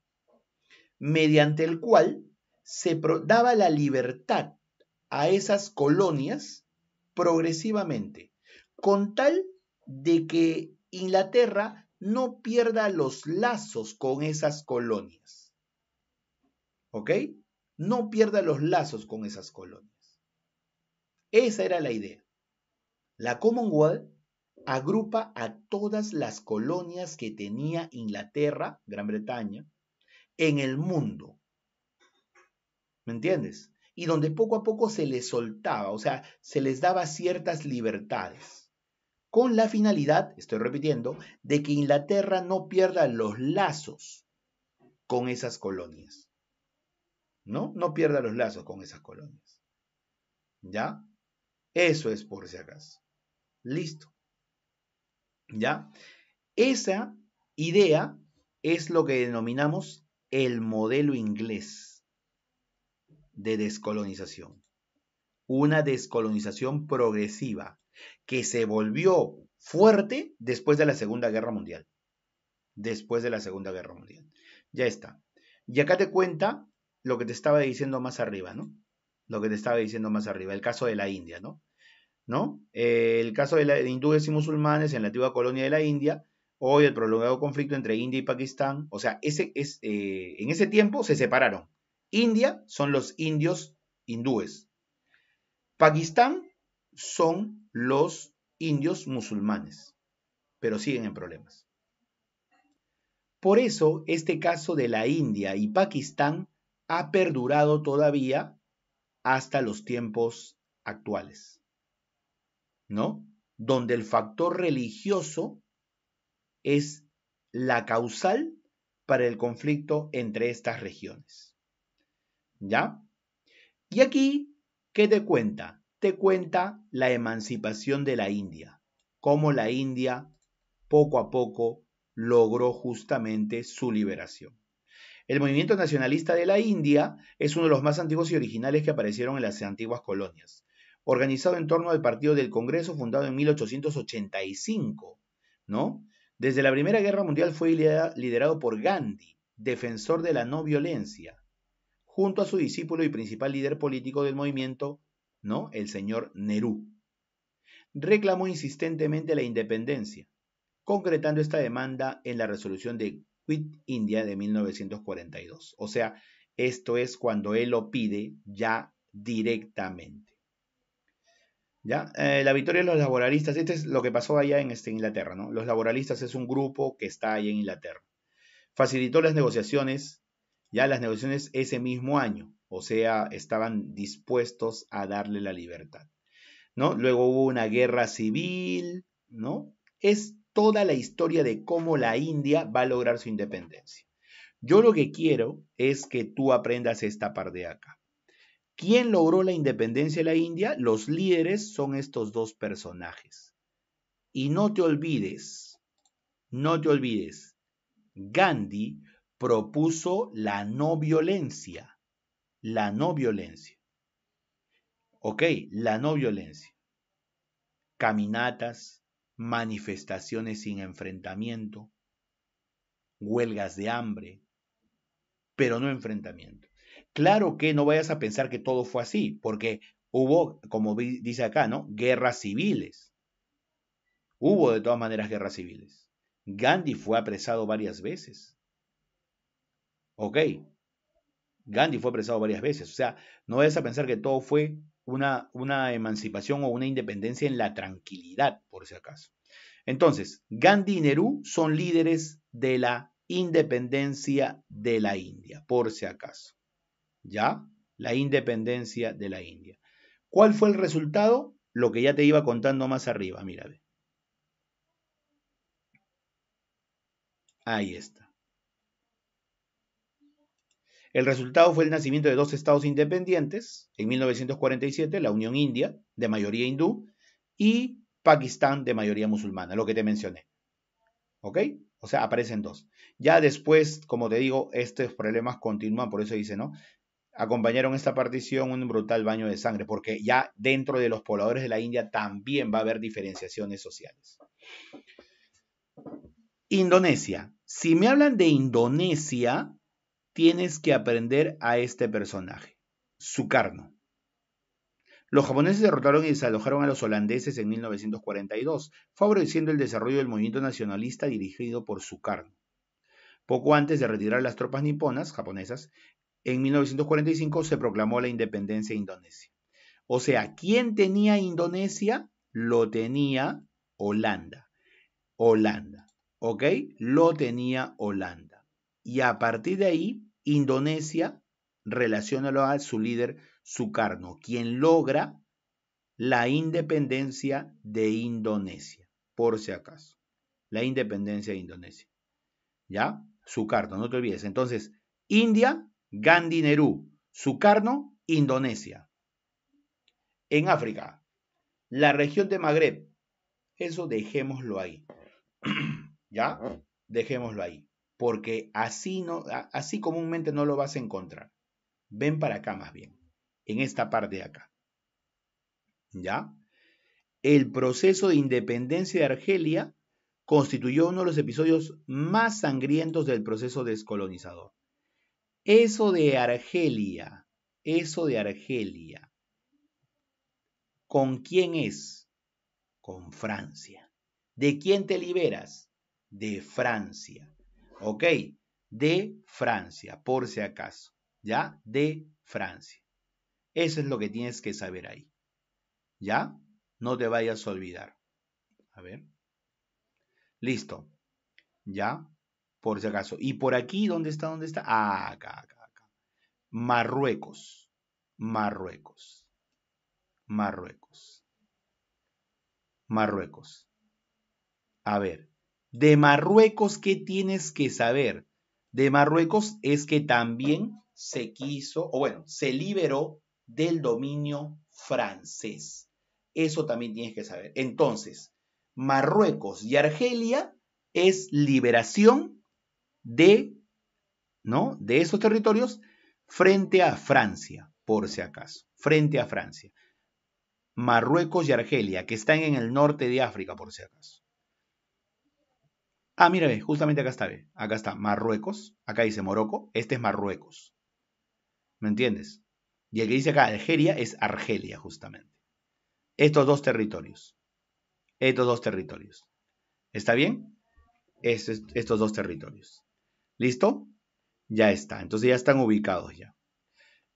Mediante el cual se daba la libertad a esas colonias progresivamente, con tal de que Inglaterra no pierda los lazos con esas colonias. ¿Ok? No pierda los lazos con esas colonias. Esa era la idea. La Commonwealth agrupa a todas las colonias que tenía Inglaterra, Gran Bretaña, en el mundo. ¿Me entiendes? Y donde poco a poco se les soltaba, o sea, se les daba ciertas libertades con la finalidad, estoy repitiendo, de que Inglaterra no pierda los lazos con esas colonias. ¿No? No pierda los lazos con esas colonias. ¿Ya? Eso es por si acaso. Listo. ¿Ya? Esa idea es lo que denominamos el modelo inglés de descolonización. Una descolonización progresiva que se volvió fuerte después de la Segunda Guerra Mundial. Después de la Segunda Guerra Mundial. Ya está. Y acá te cuenta lo que te estaba diciendo más arriba, ¿no? Lo que te estaba diciendo más arriba, el caso de la India, ¿no? ¿No? el caso de, hindúes y musulmanes en la antigua colonia de la India, hoy el prolongado conflicto entre India y Pakistán, o sea, ese es, eh, en ese tiempo se separaron. India son los indios hindúes. Pakistán son los indios musulmanes, pero siguen en problemas. Por eso, este caso de la India y Pakistán ha perdurado todavía hasta los tiempos actuales, ¿no? Donde el factor religioso es la causal para el conflicto entre estas regiones. ¿Ya? Y aquí, ¿qué te cuenta? te cuenta la emancipación de la India, cómo la India poco a poco logró justamente su liberación. El movimiento nacionalista de la India es uno de los más antiguos y originales que aparecieron en las antiguas colonias, organizado en torno al Partido del Congreso fundado en 1885, ¿no? Desde la Primera Guerra Mundial fue liderado por Gandhi, defensor de la no violencia, junto a su discípulo y principal líder político del movimiento, el señor Nerú. Reclamó insistentemente la independencia, concretando esta demanda en la resolución de Quit India de 1942. O sea, esto es cuando él lo pide ya directamente. ¿Ya? Eh, la victoria de los laboralistas, esto es lo que pasó allá en este, Inglaterra, ¿no? Los laboralistas es un grupo que está ahí en Inglaterra. Facilitó las negociaciones, ya las negociaciones ese mismo año, o sea, estaban dispuestos a darle la libertad. ¿No? Luego hubo una guerra civil, ¿no? Es toda la historia de cómo la India va a lograr su independencia. Yo lo que quiero es que tú aprendas esta parte de acá. ¿Quién logró la independencia de la India? Los líderes son estos dos personajes. Y no te olvides, no te olvides, Gandhi propuso la no violencia la no violencia. Ok, la no violencia. Caminatas, manifestaciones sin enfrentamiento, huelgas de hambre, pero no enfrentamiento. Claro que no vayas a pensar que todo fue así, porque hubo, como dice acá, ¿no? Guerras civiles. Hubo de todas maneras guerras civiles. Gandhi fue apresado varias veces. Ok, Gandhi fue apresado varias veces. O sea, no vayas a pensar que todo fue una, emancipación o una independencia en la tranquilidad, por si acaso. Entonces, Gandhi y Nehru son líderes de la independencia de la India, por si acaso. ¿Ya? La independencia de la India. ¿Cuál fue el resultado? Lo que ya te iba contando más arriba, mira. Ahí está. El resultado fue el nacimiento de dos estados independientes, en 1947 la Unión India, de mayoría hindú, y Pakistán, de mayoría musulmana, lo que te mencioné. ¿Ok? O sea, aparecen dos. Ya después, como te digo, estos problemas continúan, por eso dice, ¿no? Acompañaron esta partición un brutal baño de sangre, porque ya dentro de los pobladores de la India también va a haber diferenciaciones sociales. Indonesia. Si me hablan de Indonesia, tienes que aprender a este personaje, Sukarno. Los japoneses derrotaron y desalojaron a los holandeses en 1942, favoreciendo el desarrollo del movimiento nacionalista dirigido por Sukarno. Poco antes de retirar las tropas niponas japonesas, en 1945 se proclamó la independencia de Indonesia. O sea, ¿quién tenía Indonesia? Lo tenía Holanda. Holanda. ¿Ok? Lo tenía Holanda. Y a partir de ahí, Indonesia relaciona a su líder Sukarno, quien logra la independencia de Indonesia, por si acaso. La independencia de Indonesia. ¿Ya? Sukarno, no te olvides. Entonces, India, Gandhi Nehru, Sukarno, Indonesia. En África, la región de Magreb. Eso dejémoslo ahí. ¿Ya? Ah. Dejémoslo ahí porque así, no, así comúnmente no lo vas a encontrar. Ven para acá más bien, en esta parte de acá. ¿Ya? El proceso de independencia de Argelia constituyó uno de los episodios más sangrientos del proceso descolonizador. Eso de Argelia, eso de Argelia, ¿con quién es? Con Francia. ¿De quién te liberas? De Francia. ¿ok? De Francia, por si acaso, ¿ya? De Francia. Eso es lo que tienes que saber ahí, ¿ya? No te vayas a olvidar. A ver. Listo, ¿ya? Por si acaso. ¿Y por aquí dónde está? ¿Dónde está? Ah, acá, acá, acá. Marruecos, Marruecos, Marruecos, Marruecos. A ver, de Marruecos, ¿qué tienes que saber? De Marruecos es que también se quiso, o bueno, se liberó del dominio francés. Eso también tienes que saber. Entonces, Marruecos y Argelia es liberación de, ¿no? de esos territorios frente a Francia, por si acaso, frente a Francia. Marruecos y Argelia, que están en el norte de África, por si acaso. Ah, mira, justamente acá está, ve. Acá está Marruecos, acá dice Morocco, este es Marruecos. ¿Me entiendes? Y el que dice acá Algeria es Argelia, justamente. Estos dos territorios. Estos dos territorios. ¿Está bien? Estos, estos dos territorios. ¿Listo? Ya está. Entonces ya están ubicados ya.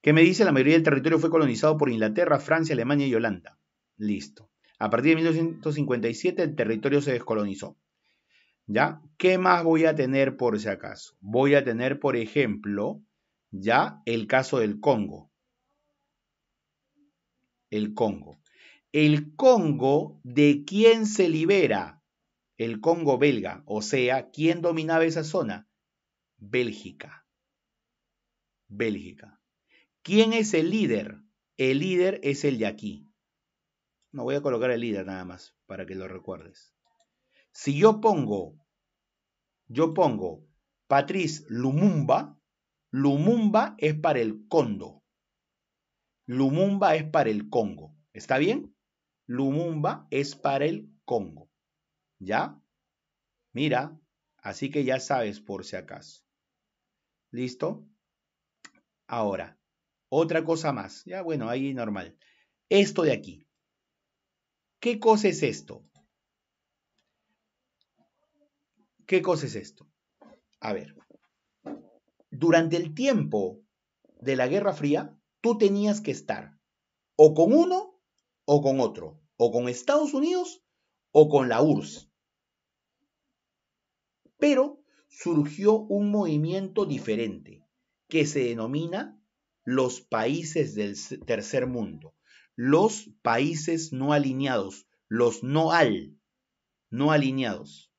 ¿Qué me dice? La mayoría del territorio fue colonizado por Inglaterra, Francia, Alemania y Holanda. Listo. A partir de 1957 el territorio se descolonizó. ¿Ya? ¿Qué más voy a tener por si acaso? Voy a tener, por ejemplo, ya el caso del Congo. El Congo. El Congo, ¿de quién se libera? El Congo belga. O sea, ¿quién dominaba esa zona? Bélgica. Bélgica. ¿Quién es el líder? El líder es el de aquí. No voy a colocar el líder nada más para que lo recuerdes. Si yo pongo, yo pongo Patrice Lumumba, Lumumba es para el Condo. Lumumba es para el Congo. ¿Está bien? Lumumba es para el Congo. ¿Ya? Mira, así que ya sabes por si acaso. ¿Listo? Ahora, otra cosa más. Ya, bueno, ahí normal. Esto de aquí. ¿Qué cosa es esto? ¿Qué cosa es esto? A ver, durante el tiempo de la Guerra Fría, tú tenías que estar o con uno o con otro, o con Estados Unidos o con la URSS. Pero surgió un movimiento diferente que se denomina los países del tercer mundo, los países no alineados, los no al, no alineados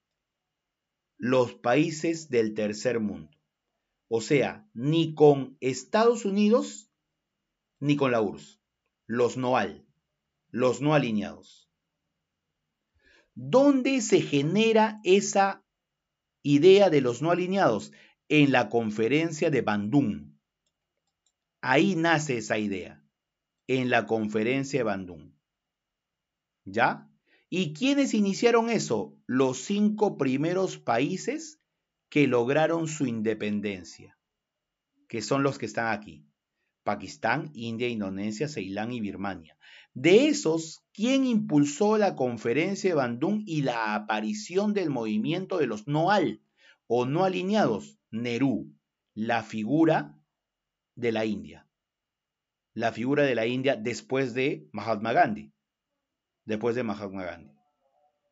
los países del tercer mundo. O sea, ni con Estados Unidos ni con la URSS. Los NOAL, los no alineados. ¿Dónde se genera esa idea de los no alineados? En la conferencia de Bandung. Ahí nace esa idea, en la conferencia de Bandung. ¿Ya? ¿Y quiénes iniciaron eso? Los cinco primeros países que lograron su independencia, que son los que están aquí. Pakistán, India, Indonesia, Ceilán y Birmania. De esos, ¿quién impulsó la conferencia de Bandung y la aparición del movimiento de los no o no alineados? Nerú, la figura de la India. La figura de la India después de Mahatma Gandhi después de Mahatma Gandhi.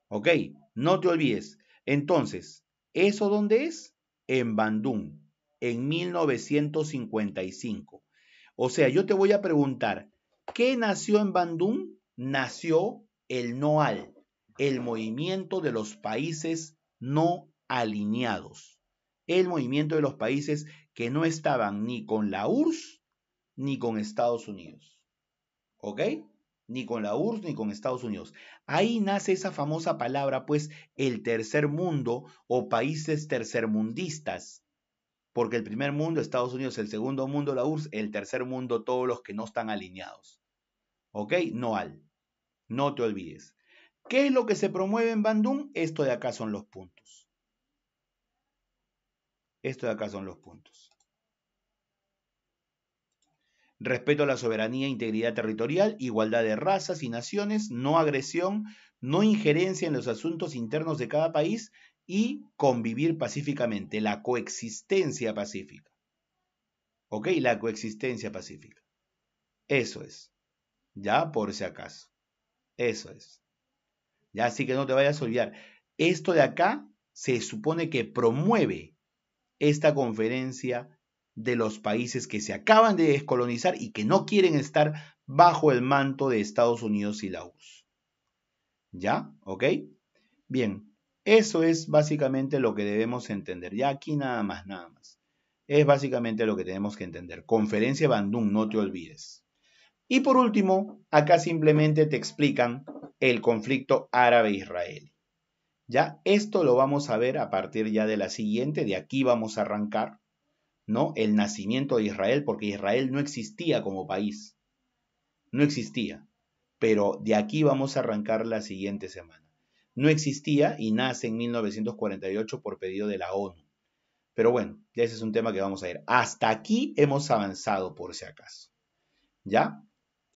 ¿Ok? No te olvides. Entonces, ¿eso dónde es? En Bandung, en 1955. O sea, yo te voy a preguntar, ¿qué nació en Bandung? Nació el NOAL, el movimiento de los países no alineados. El movimiento de los países que no estaban ni con la URSS ni con Estados Unidos. ¿Ok? ni con la URSS ni con Estados Unidos. Ahí nace esa famosa palabra, pues, el tercer mundo o países tercermundistas, porque el primer mundo, Estados Unidos, el segundo mundo, la URSS, el tercer mundo, todos los que no están alineados. ¿Ok? No al. No te olvides. ¿Qué es lo que se promueve en Bandung? Esto de acá son los puntos. Esto de acá son los puntos respeto a la soberanía, e integridad territorial, igualdad de razas y naciones, no agresión, no injerencia en los asuntos internos de cada país y convivir pacíficamente, la coexistencia pacífica. ¿Ok? La coexistencia pacífica. Eso es. Ya por si acaso. Eso es. Ya así que no te vayas a olvidar. Esto de acá se supone que promueve esta conferencia de los países que se acaban de descolonizar y que no quieren estar bajo el manto de Estados Unidos y la URSS. ¿Ya? ¿Ok? Bien, eso es básicamente lo que debemos entender. Ya aquí nada más, nada más. Es básicamente lo que tenemos que entender. Conferencia Bandung, no te olvides. Y por último, acá simplemente te explican el conflicto árabe-israelí. Ya, esto lo vamos a ver a partir ya de la siguiente, de aquí vamos a arrancar. ¿no? el nacimiento de Israel, porque Israel no existía como país. No existía. Pero de aquí vamos a arrancar la siguiente semana. No existía y nace en 1948 por pedido de la ONU. Pero bueno, ya ese es un tema que vamos a ver. Hasta aquí hemos avanzado por si acaso. ¿Ya?